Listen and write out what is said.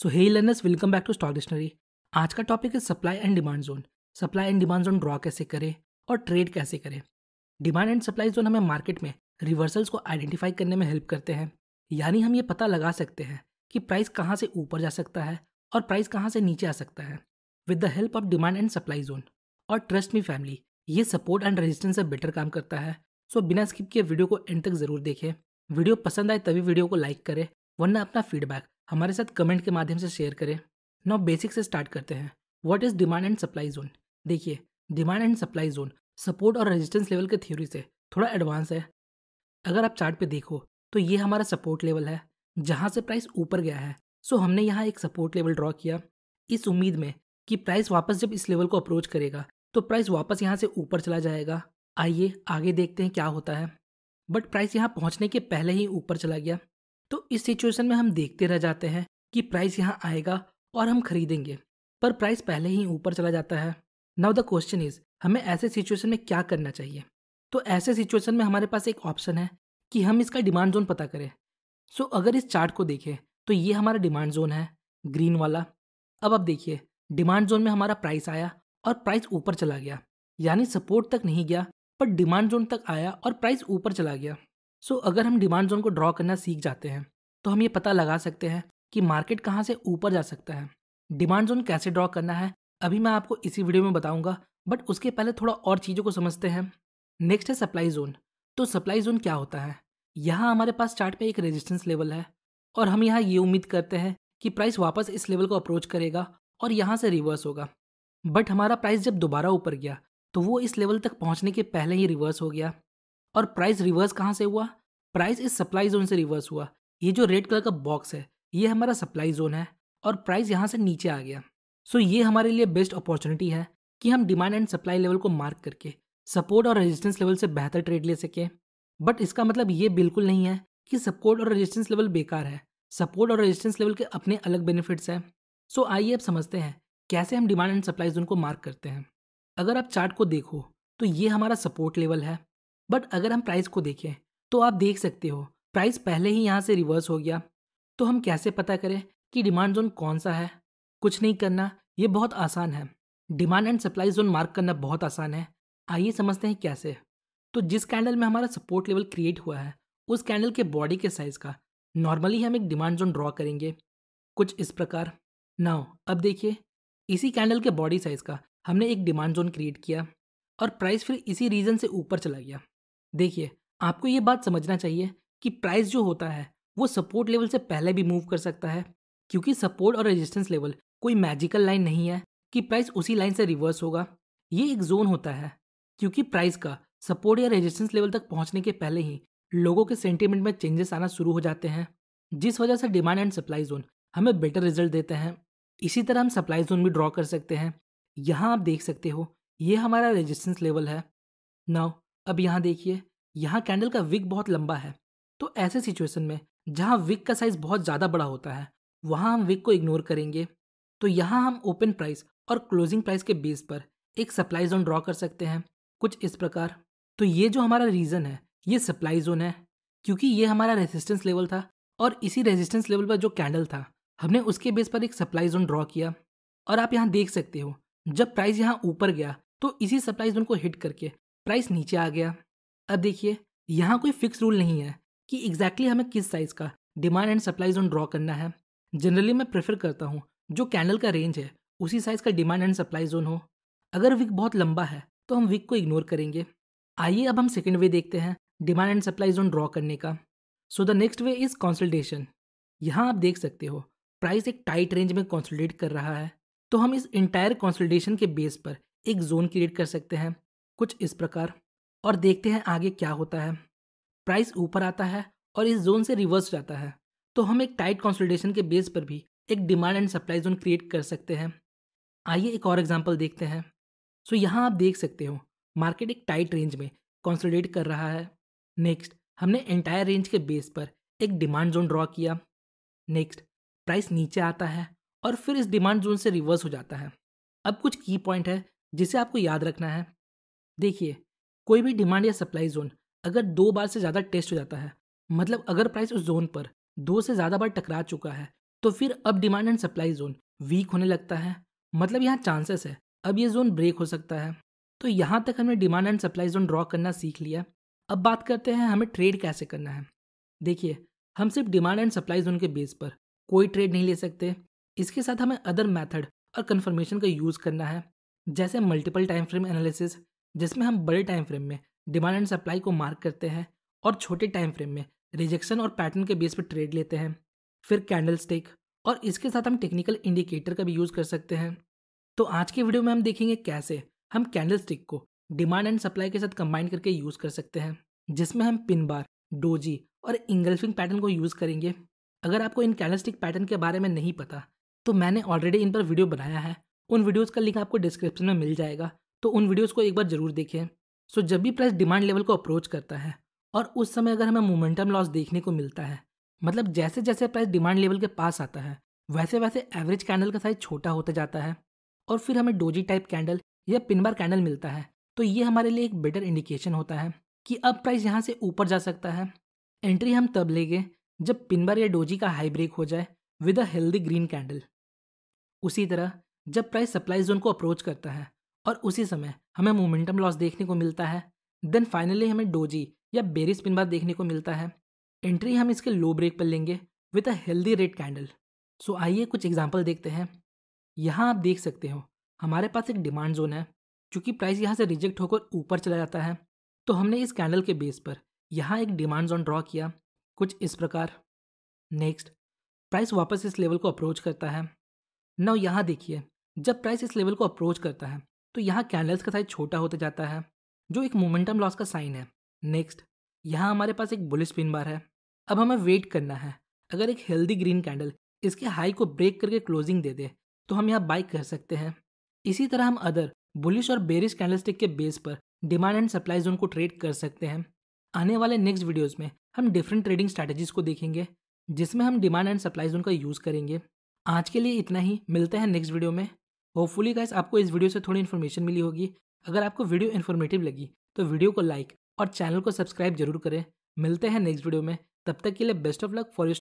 so hey learners welcome back to stock dictionary आज का topic है supply and demand zone supply and demand zone draw कैसे करें और ट्रेड कैसे करें डिमांड एंड सप्लाई जोन हमें मार्केट में रिवर्सल्स को आइडेंटिफाई करने में हेल्प करते हैं यानी हम ये पता लगा सकते हैं कि प्राइस कहाँ से ऊपर जा सकता है और प्राइस कहाँ से नीचे आ सकता है with the help of demand and supply zone और ट्रस्ट मी फैमिली ये सपोर्ट एंड रेजिस्टेंस से बेटर काम करता है सो बिना स्किप किए वीडियो को एंड तक जरूर देखें वीडियो पसंद आए तभी वीडियो को लाइक करें वरना अपना फीडबैक हमारे साथ कमेंट के माध्यम से शेयर करें नाउ बेसिक से स्टार्ट करते हैं what is demand and supply zone देखिए demand and supply zone support और रेजिस्टेंस लेवल के थ्योरी से थोड़ा एडवांस है अगर आप चार्ट पे देखो तो ये हमारा सपोर्ट लेवल है जहाँ से प्राइस ऊपर गया है सो हमने यहाँ एक सपोर्ट लेवल ड्रॉ किया इस उम्मीद में कि प्राइस वापस जब इस लेवल को अप्रोच करेगा तो प्राइस वापस यहाँ से ऊपर चला जाएगा आइए आगे देखते हैं क्या होता है बट प्राइस यहाँ पहुँचने के पहले ही ऊपर चला गया तो इस सिचुएशन में हम देखते रह जाते हैं कि प्राइस यहाँ आएगा और हम खरीदेंगे पर प्राइस पहले ही ऊपर चला जाता है नाउ द क्वेश्चन इज हमें ऐसे सिचुएशन में क्या करना चाहिए तो ऐसे सिचुएशन में हमारे पास एक ऑप्शन है कि हम इसका डिमांड जोन पता करें सो so, अगर इस चार्ट को देखें तो ये हमारा डिमांड जोन है ग्रीन वाला अब आप देखिए डिमांड जोन में हमारा प्राइस आया और प्राइस ऊपर चला गया यानी सपोर्ट तक नहीं गया पर डिमांड जोन तक आया और प्राइस ऊपर चला गया सो so, अगर हम डिमांड जोन को ड्रॉ करना सीख जाते हैं तो हम ये पता लगा सकते हैं कि मार्केट कहाँ से ऊपर जा सकता है डिमांड जोन कैसे ड्रॉ करना है अभी मैं आपको इसी वीडियो में बताऊंगा बट उसके पहले थोड़ा और चीज़ों को समझते हैं नेक्स्ट है सप्लाई जोन तो सप्लाई जोन क्या होता है यहाँ हमारे पास चार्ट पे एक रेजिस्टेंस लेवल है और हम यहाँ ये उम्मीद करते हैं कि प्राइस वापस इस लेवल को अप्रोच करेगा और यहाँ से रिवर्स होगा बट हमारा प्राइस जब दोबारा ऊपर गया तो वो इस लेवल तक पहुँचने के पहले ही रिवर्स हो गया और प्राइस रिवर्स कहाँ से हुआ प्राइस इस सप्लाई जोन से रिवर्स हुआ ये जो रेड कलर का बॉक्स है ये हमारा सप्लाई जोन है और प्राइस यहाँ से नीचे आ गया सो ये हमारे लिए बेस्ट अपॉर्चुनिटी है कि हम डिमांड एंड सप्लाई लेवल को मार्क करके सपोर्ट और रेजिस्टेंस लेवल से बेहतर ट्रेड ले सकें बट इसका मतलब ये बिल्कुल नहीं है कि सपोर्ट और रेजिस्टेंस लेवल बेकार है सपोर्ट और रेजिस्टेंस लेवल के अपने अलग बेनिफिट्स हैं सो आइए अब समझते हैं कैसे हम डिमांड एंड सप्लाई जोन को मार्क करते हैं अगर आप चार्ट को देखो तो ये हमारा सपोर्ट लेवल है बट अगर हम प्राइस को देखें तो आप देख सकते हो प्राइस पहले ही यहाँ से रिवर्स हो गया तो हम कैसे पता करें कि डिमांड जोन कौन सा है कुछ नहीं करना ये बहुत आसान है demand and supply zone mark करना बहुत आसान है आइए समझते हैं कैसे तो जिस कैंडल में हमारा सपोर्ट लेवल क्रिएट हुआ है उस कैंडल के बॉडी के साइज़ का नॉर्मली हम एक डिमांड जोन ड्रॉ करेंगे कुछ इस प्रकार नाउ अब देखिए इसी कैंडल के बॉडी साइज़ का हमने एक डिमांड जोन क्रिएट किया और प्राइस फिर इसी रीज़न से ऊपर चला गया देखिए आपको ये बात समझना चाहिए कि प्राइस जो होता है वो सपोर्ट लेवल से पहले भी मूव कर सकता है क्योंकि सपोर्ट और रेजिस्टेंस लेवल कोई मैजिकल लाइन नहीं है कि प्राइस उसी लाइन से रिवर्स होगा ये एक जोन होता है क्योंकि प्राइस का सपोर्ट या रेजिस्टेंस लेवल तक पहुंचने के पहले ही लोगों के सेंटीमेंट में चेंजेस आना शुरू हो जाते हैं जिस वजह से डिमांड एंड सप्लाई जोन हमें बेटर रिजल्ट देते हैं इसी तरह हम सप्लाई जोन भी ड्रॉ कर सकते हैं यहाँ आप देख सकते हो ये हमारा रेजिस्टेंस लेवल है नाउ अब यहाँ देखिए यहाँ कैंडल का विक बहुत लंबा है तो ऐसे सिचुएशन में जहाँ विक का साइज बहुत ज़्यादा बड़ा होता है वहाँ हम विक को इग्नोर करेंगे तो यहाँ हम ओपन प्राइस और क्लोजिंग प्राइस के बेस पर एक सप्लाई जोन ड्रॉ कर सकते हैं कुछ इस प्रकार तो ये जो हमारा रीज़न है ये सप्लाई जोन है क्योंकि ये हमारा रेजिस्टेंस लेवल था और इसी रेजिस्टेंस लेवल पर जो कैंडल था हमने उसके बेस पर एक सप्लाई जोन ड्रॉ किया और आप यहाँ देख सकते हो जब प्राइस यहाँ ऊपर गया तो इसी सप्लाई जोन को हिट करके प्राइस नीचे आ गया अब देखिए यहाँ कोई फिक्स रूल नहीं है कि एग्जैक्टली exactly हमें किस साइज़ का demand and supply zone draw करना है जनरली मैं प्रेफर करता हूँ जो कैंडल का रेंज है उसी साइज़ का डिमांड एंड सप्लाई जोन हो अगर विक बहुत लंबा है तो हम विक को इग्नोर करेंगे आइए अब हम सेकेंड वे देखते हैं demand and supply zone draw करने का so the next way is consultation यहाँ आप देख सकते हो प्राइस एक टाइट रेंज में कॉन्सल्टेट कर रहा है तो हम इस इंटायर कॉन्सल्टेशन के बेस पर एक जोन क्रिएट कर सकते हैं कुछ इस प्रकार और देखते हैं आगे क्या होता है प्राइस ऊपर आता है और इस जोन से रिवर्स जाता है तो हम एक टाइट कॉन्सल्टेशन के बेस पर भी एक demand and supply zone create कर सकते हैं आइए एक और एग्जाम्पल देखते हैं सो so, यहाँ आप देख सकते हो मार्केट एक टाइट रेंज में कॉन्सल्टेट कर रहा है नेक्स्ट हमने एंटायर रेंज के बेस पर एक डिमांड जोन ड्रॉ किया नेक्स्ट प्राइस नीचे आता है और फिर इस डिमांड जोन से रिवर्स हो जाता है अब कुछ की पॉइंट है जिसे आपको याद रखना है देखिए कोई भी डिमांड या सप्लाई जोन अगर दो बार से ज़्यादा टेस्ट हो जाता है मतलब अगर प्राइस उस जोन पर दो से ज़्यादा बार टकरा चुका है तो फिर अब demand and supply zone weak होने लगता है मतलब यहाँ चांसेस है अब ये जोन ब्रेक हो सकता है तो यहाँ तक हमने demand and supply zone draw करना सीख लिया अब बात करते हैं हमें ट्रेड कैसे करना है देखिए हम सिर्फ डिमांड एंड सप्लाई जोन के बेस पर कोई ट्रेड नहीं ले सकते इसके साथ हमें अदर मेथड और कन्फर्मेशन का यूज़ करना है जैसे मल्टीपल टाइम फ्रेम एनालिसिस जिसमें हम बड़े टाइम फ्रेम में डिमांड एंड सप्लाई को मार्क करते हैं और छोटे टाइम फ्रेम में रिजेक्शन और पैटर्न के बेस पर ट्रेड लेते हैं फिर कैंडल स्टिक और इसके साथ हम टेक्निकल इंडिकेटर का भी यूज़ कर सकते हैं तो आज के वीडियो में हम देखेंगे कैसे हम कैंडल स्टिक को डिमांड एंड सप्लाई के साथ कंबाइन करके यूज़ कर सकते हैं जिसमें हम पिन बार डोजी और इंगल्फिंग पैटर्न को यूज़ करेंगे अगर आपको इन कैंडल स्टिक पैटर्न के बारे में नहीं पता तो मैंने ऑलरेडी इन पर वीडियो बनाया है उन वीडियोज़ का लिंक आपको डिस्क्रिप्शन में मिल जाएगा तो उन वीडियोज़ को एक बार ज़रूर देखें सो जब भी प्राइस डिमांड लेवल को अप्रोच करता है और उस समय अगर हमें मोमेंटम लॉस देखने को मिलता है मतलब जैसे जैसे प्राइस डिमांड लेवल के पास आता है वैसे वैसे एवरेज कैंडल का साइज छोटा होता जाता है और फिर हमें डोजी टाइप कैंडल या पिनबार कैंडल मिलता है तो ये हमारे लिए एक बेटर इंडिकेशन होता है कि अब प्राइस यहाँ से ऊपर जा सकता है एंट्री हम तब लेंगे जब पिनबार या डोजी का हाई ब्रेक हो जाए with a healthy green candle उसी तरह जब प्राइस सप्लाई जोन को अप्रोच करता है और उसी समय हमें मोमेंटम लॉस देखने को मिलता है देन फाइनली हमें डोजी या बेरी स्पिन बार देखने को मिलता है एंट्री हम इसके लो ब्रेक पर लेंगे with a healthy red candle so आइए कुछ एग्जाम्पल देखते हैं यहाँ आप देख सकते हो हमारे पास एक डिमांड जोन है चूँकि प्राइस यहाँ से रिजेक्ट होकर ऊपर चला जाता है तो हमने इस कैंडल के बेस पर यहाँ एक डिमांड जोन ड्रॉ किया कुछ इस प्रकार नेक्स्ट प्राइस वापस इस लेवल को अप्रोच करता है नौ यहाँ देखिए जब प्राइस इस लेवल को अप्रोच करता है तो यहाँ कैंडल्स का साइज छोटा होता जाता है जो एक मोमेंटम लॉस का साइन है नेक्स्ट यहाँ हमारे पास एक बुलिश पिन बार है अब हमें वेट करना है अगर एक हेल्दी ग्रीन कैंडल इसके हाई को ब्रेक करके क्लोजिंग दे दे तो हम यहाँ बाइक कर सकते हैं इसी तरह हम अदर बुलिश और बेरिश कैंडल के बेस पर डिमांड एंड सप्लाई जोन को ट्रेड कर सकते हैं आने वाले नेक्स्ट वीडियोस में हम डिफरेंट ट्रेडिंग स्ट्रैटेजीज को देखेंगे जिसमें हम डिमांड एंड सप्लाई जोन का यूज़ करेंगे आज के लिए इतना ही मिलते हैं नेक्स्ट वीडियो में होपफुली गाइस आपको इस वीडियो से थोड़ी इन्फॉर्मेशन मिली होगी अगर आपको वीडियो इन्फॉर्मेटिव लगी तो वीडियो को लाइक और चैनल को सब्सक्राइब जरूर करें मिलते हैं नेक्स्ट वीडियो में तब तक के लिए बेस्ट ऑफ लक फॉर